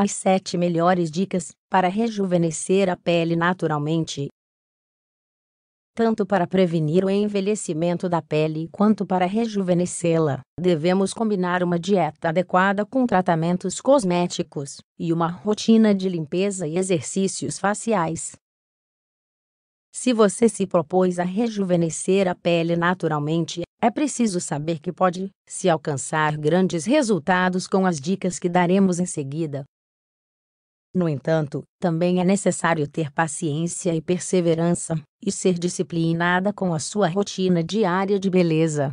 As 7 melhores dicas para rejuvenescer a pele naturalmente. Tanto para prevenir o envelhecimento da pele quanto para rejuvenescê-la, devemos combinar uma dieta adequada com tratamentos cosméticos e uma rotina de limpeza e exercícios faciais. Se você se propôs a rejuvenescer a pele naturalmente, é preciso saber que pode se alcançar grandes resultados com as dicas que daremos em seguida. No entanto, também é necessário ter paciência e perseverança, e ser disciplinada com a sua rotina diária de beleza.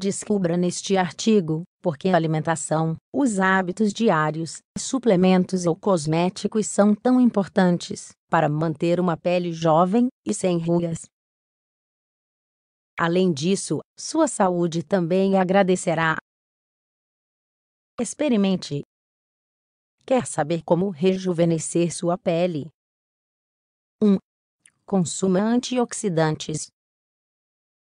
Descubra neste artigo por que a alimentação, os hábitos diários, suplementos ou cosméticos são tão importantes para manter uma pele jovem e sem rugas. Além disso, sua saúde também agradecerá. Experimente Quer saber como rejuvenescer sua pele? 1. Consuma antioxidantes.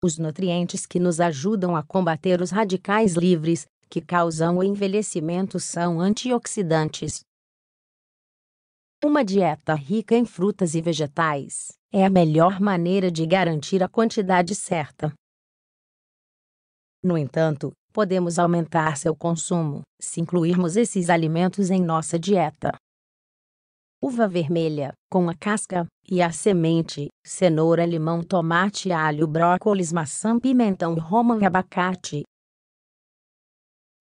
Os nutrientes que nos ajudam a combater os radicais livres, que causam o envelhecimento, são antioxidantes. Uma dieta rica em frutas e vegetais é a melhor maneira de garantir a quantidade certa. No entanto, podemos aumentar seu consumo se incluirmos esses alimentos em nossa dieta. Uva vermelha, com a casca e a semente, cenoura, limão, tomate, alho, brócolis, maçã, pimentão, romã e abacate.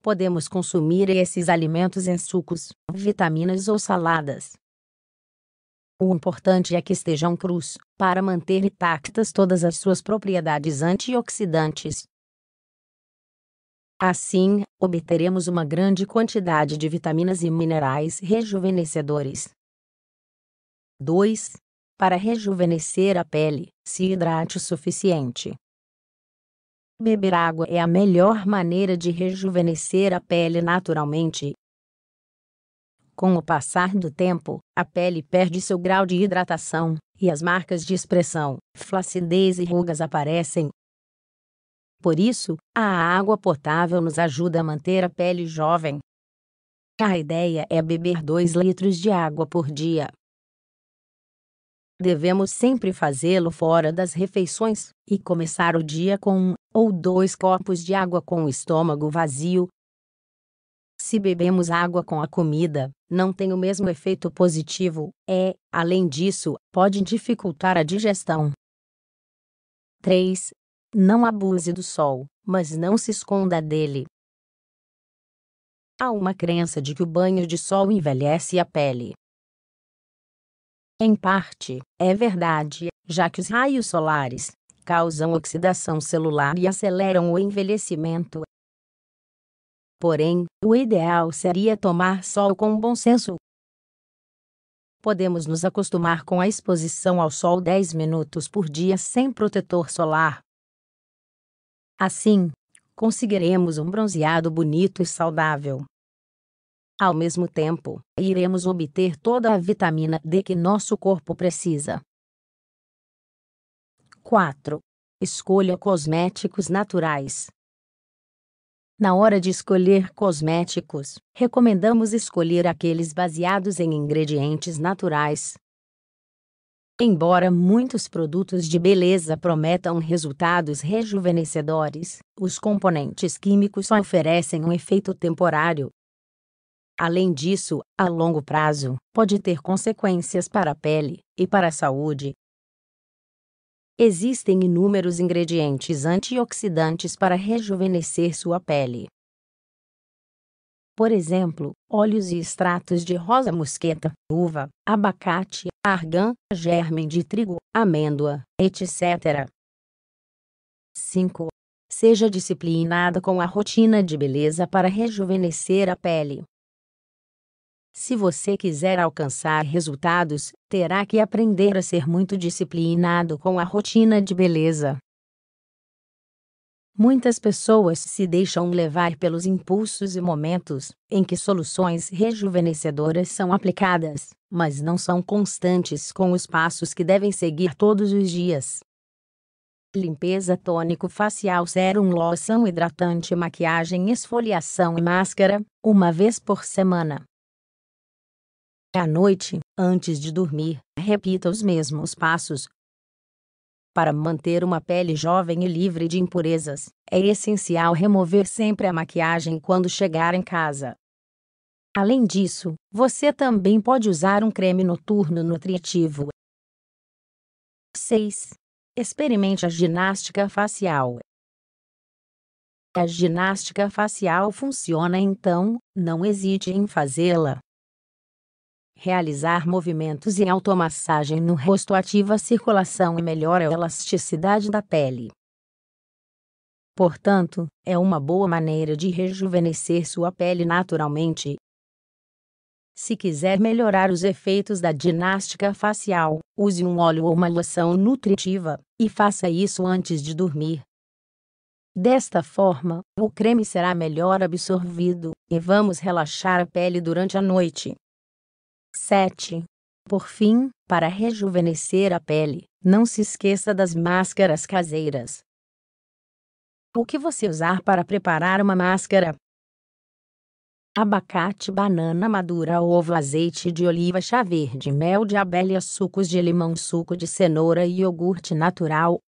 Podemos consumir esses alimentos em sucos, vitaminas ou saladas. O importante é que estejam crus, para manter intactas todas as suas propriedades antioxidantes. Assim, obteremos uma grande quantidade de vitaminas e minerais rejuvenescedores. 2. Para rejuvenescer a pele, se hidrate o suficiente. Beber água é a melhor maneira de rejuvenescer a pele naturalmente. Com o passar do tempo, a pele perde seu grau de hidratação, e as marcas de expressão, flacidez e rugas aparecem, por isso, a água potável nos ajuda a manter a pele jovem. A ideia é beber 2 litros de água por dia. Devemos sempre fazê-lo fora das refeições e começar o dia com um ou dois copos de água com o estômago vazio. Se bebemos água com a comida, não tem o mesmo efeito positivo, é, além disso, pode dificultar a digestão. 3. Não abuse do sol, mas não se esconda dele. Há uma crença de que o banho de sol envelhece a pele. Em parte, é verdade, já que os raios solares causam oxidação celular e aceleram o envelhecimento. Porém, o ideal seria tomar sol com bom senso. Podemos nos acostumar com a exposição ao sol 10 minutos por dia sem protetor solar, Assim, conseguiremos um bronzeado bonito e saudável. Ao mesmo tempo, iremos obter toda a vitamina D que nosso corpo precisa. 4. Escolha cosméticos naturais. Na hora de escolher cosméticos, recomendamos escolher aqueles baseados em ingredientes naturais, Embora muitos produtos de beleza prometam resultados rejuvenescedores, os componentes químicos só oferecem um efeito temporário. Além disso, a longo prazo, pode ter consequências para a pele e para a saúde. Existem inúmeros ingredientes antioxidantes para rejuvenescer sua pele, por exemplo, óleos e extratos de rosa mosqueta, uva, abacate, argan, germe de trigo, amêndoa, etc. 5. Seja disciplinada com a rotina de beleza para rejuvenescer a pele. Se você quiser alcançar resultados, terá que aprender a ser muito disciplinado com a rotina de beleza. Muitas pessoas se deixam levar pelos impulsos e momentos em que soluções rejuvenescedoras são aplicadas, mas não são constantes com os passos que devem seguir todos os dias. Limpeza tônico facial sérum loção hidratante maquiagem esfoliação e máscara, uma vez por semana. À noite, antes de dormir, repita os mesmos passos, para manter uma pele jovem e livre de impurezas, é essencial remover sempre a maquiagem quando chegar em casa. Além disso, você também pode usar um creme noturno nutritivo. 6. Experimente a ginástica facial. A ginástica facial funciona então, não hesite em fazê-la, Realizar movimentos e automassagem no rosto ativa a circulação e melhora a elasticidade da pele. Portanto, é uma boa maneira de rejuvenescer sua pele naturalmente. Se quiser melhorar os efeitos da ginástica facial, use um óleo ou uma loção nutritiva, e faça isso antes de dormir. Desta forma, o creme será melhor absorvido, e vamos relaxar a pele durante a noite. 7. Por fim, para rejuvenescer a pele, não se esqueça das máscaras caseiras. O que você usar para preparar uma máscara? Abacate, banana madura, ovo, azeite de oliva, chá verde, mel de abelha, sucos de limão, suco de cenoura e iogurte natural,